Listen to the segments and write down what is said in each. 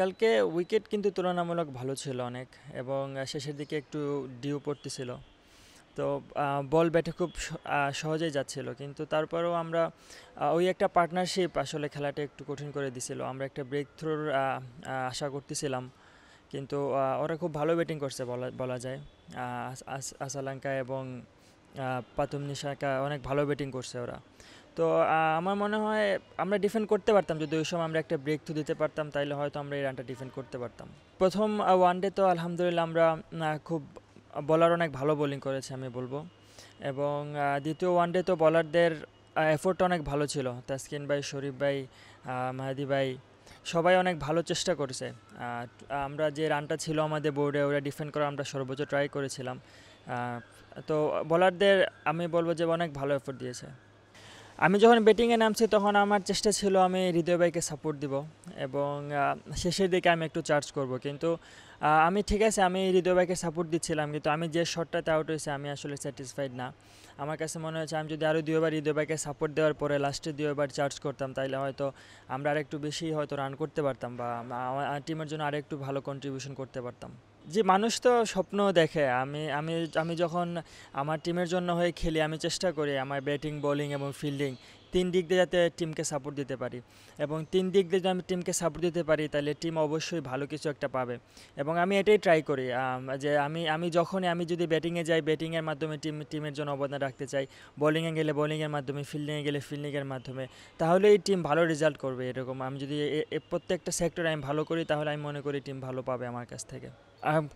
কালকে উইকেট কিন্তু তুলনামূলক ভালো ছিল অনেক এবং শেষের দিকে একটু ডিউ পড়তেছিল তো বল ব্যাটে খুব সহজেই যাচ্ছিল কিন্তু তারপরেও আমরা ওই একটা পার্টনারশিপ আসলে খেলাটা একটু কঠিন করে দিছিল আমরা একটা ব্রেক থ্রোর আশা করতেছিলাম কিন্তু ওরা খুব ভালো ব্যাটিং করছে বলা বলা যায় আসালাঙ্কা এবং পাতুম নিশাকা অনেক ভালো ব্যাটিং করছে ওরা তো আমার মনে হয় আমরা ডিফেন্ড করতে পারতাম যদি ওই সময় আমরা একটা ব্রেক থ্রু দিতে পারতাম তাহলে হয়তো আমরা এই রানটা ডিফেন্ড করতে পারতাম প্রথম ওয়ান ডে তো আলহামদুলিল্লাহ আমরা খুব বলার অনেক ভালো বোলিং করেছে আমি বলবো এবং দ্বিতীয় ওয়ান ডে তো বলারদের এফোর্ট অনেক ভালো ছিল তাস্কিন ভাই শরীফ ভাই মাহাদি ভাই সবাই অনেক ভালো চেষ্টা করেছে আমরা যে রানটা ছিল আমাদের বোর্ডে ওরা ডিফেন্ড করা আমরা সর্বোচ্চ ট্রাই করেছিলাম তো বলারদের আমি বলবো যে অনেক ভালো এফোর্ট দিয়েছে আমি যখন ব্যাটিংয়ে নামছি তখন আমার চেষ্টা ছিল আমি হৃদয় বাইকে সাপোর্ট দিব এবং শেষের দিকে আমি একটু চার্জ করব কিন্তু আমি ঠিক আছে আমি হৃদয় বাইকে সাপোর্ট দিচ্ছিলাম কিন্তু আমি যে শটটাতে আউট হয়েছে আমি আসলে স্যাটিসফাইড না আমার কাছে মনে হয়েছে আমি যদি আরও দুইবার হৃদয় বাইকে সাপোর্ট দেওয়ার পরে লাস্টে দুইবার চার্জ করতাম তাইলে হয়তো আমরা আরেকটু বেশি হয়তো রান করতে পারতাম বা টিমের জন্য আরেকটু ভালো কন্ট্রিবিউশন করতে পারতাম যে মানুষ তো স্বপ্ন দেখে আমি আমি আমি যখন আমার টিমের জন্য হয়ে খেলি আমি চেষ্টা করি আমার ব্যাটিং বোলিং এবং ফিল্ডিং তিন দিক দিয়ে যাতে টিমকে সাপোর্ট দিতে পারি এবং তিন দিক দিয়ে যদি আমি টিমকে সাপোর্ট দিতে পারি তাহলে টিম অবশ্যই ভালো কিছু একটা পাবে এবং আমি এটাই ট্রাই করি যে আমি আমি যখনই আমি যদি ব্যাটিংয়ে যাই ব্যাটিংয়ের মাধ্যমে টিম টিমের জন্য অবদান রাখতে চাই বোলিংয়ে গেলে বোলিংয়ের মাধ্যমে ফিল্ডিংয়ে গেলে ফিল্ডিংয়ের মাধ্যমে তাহলে এই টিম ভালো রেজাল্ট করবে এরকম আমি যদি প্রত্যেকটা সেক্টরে আমি ভালো করি তাহলে আমি মনে করি টিম ভালো পাবে আমার কাছ থেকে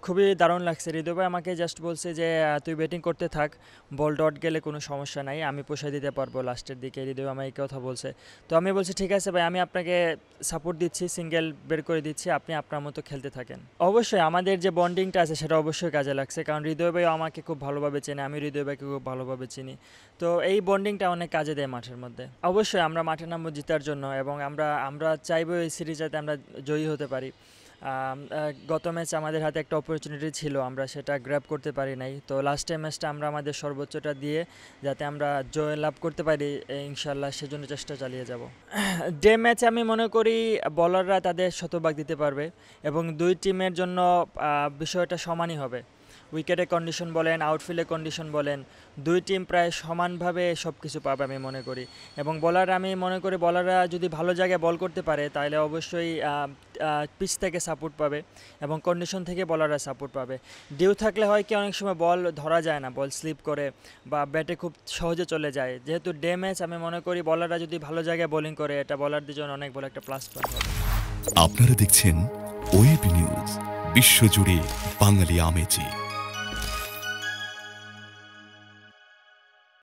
খুবই দারুণ লাগছে হৃদয় ভাই আমাকে জাস্ট বলছে যে তুই ব্যাটিং করতে থাক বল ডট গেলে কোনো সমস্যা নাই আমি পোষায় দিতে পারবো লাস্টের দিকে হৃদয় আমাকে কথা বলছে তো আমি বলছি ঠিক আছে ভাই আমি আপনাকে সাপোর্ট দিচ্ছি সিঙ্গেল বের করে দিচ্ছি আপনি আপনার মতো খেলতে থাকেন অবশ্যই আমাদের যে বন্ডিংটা আছে সেটা অবশ্যই কাজে লাগছে কারণ হৃদয় ভাই আমাকে খুব ভালোভাবে চেনে আমি হৃদয় ভাইকে খুব ভালোভাবে চিনি তো এই বন্ডিংটা অনেক কাজে দেয় মাঠের মধ্যে অবশ্যই আমরা মাঠে নামবো জেতার জন্য এবং আমরা আমরা চাইবো এই সিরিজ যাতে আমরা জয়ী হতে পারি গত ম্যাচ আমাদের হাতে একটা অপরচুনিটি ছিল আমরা সেটা গ্র্যাব করতে পারি নাই তো লাস্ট ম্যাচটা আমরা আমাদের সর্বোচ্চটা দিয়ে যাতে আমরা জয় লাভ করতে পারি ইনশাল্লাহ সেজন্য চেষ্টা চালিয়ে যাব ডে ম্যাচ আমি মনে করি বলাররা তাদের শতভাগ দিতে পারবে এবং দুই টিমের জন্য বিষয়টা সমানই হবে উইকেটে কন্ডিশন বলেন আউটফিল্ডে কন্ডিশন বলেন দুই টিম প্রায় সমানভাবে সব কিছু পাবে আমি মনে করি এবং বলার আমি মনে করি বলাররা যদি ভালো জায়গায় বল করতে পারে তাহলে অবশ্যই পিচ থেকে সাপোর্ট পাবে এবং কন্ডিশন থেকে বলাররা সাপোর্ট পাবে ডিউ থাকলে হয় কি অনেক সময় বল ধরা যায় না বল স্লিপ করে বা ব্যাটে খুব সহজে চলে যায় যেহেতু ডে ম্যাচ আমি মনে করি বলাররা যদি ভালো জায়গায় বোলিং করে এটা বলারদের জন্য অনেক বড় একটা প্লাস পয়েন্ট হবে আপনারা দেখছেন ওয়েব নিউজ বিশ্বজুড়ে বাঙালি আমেজি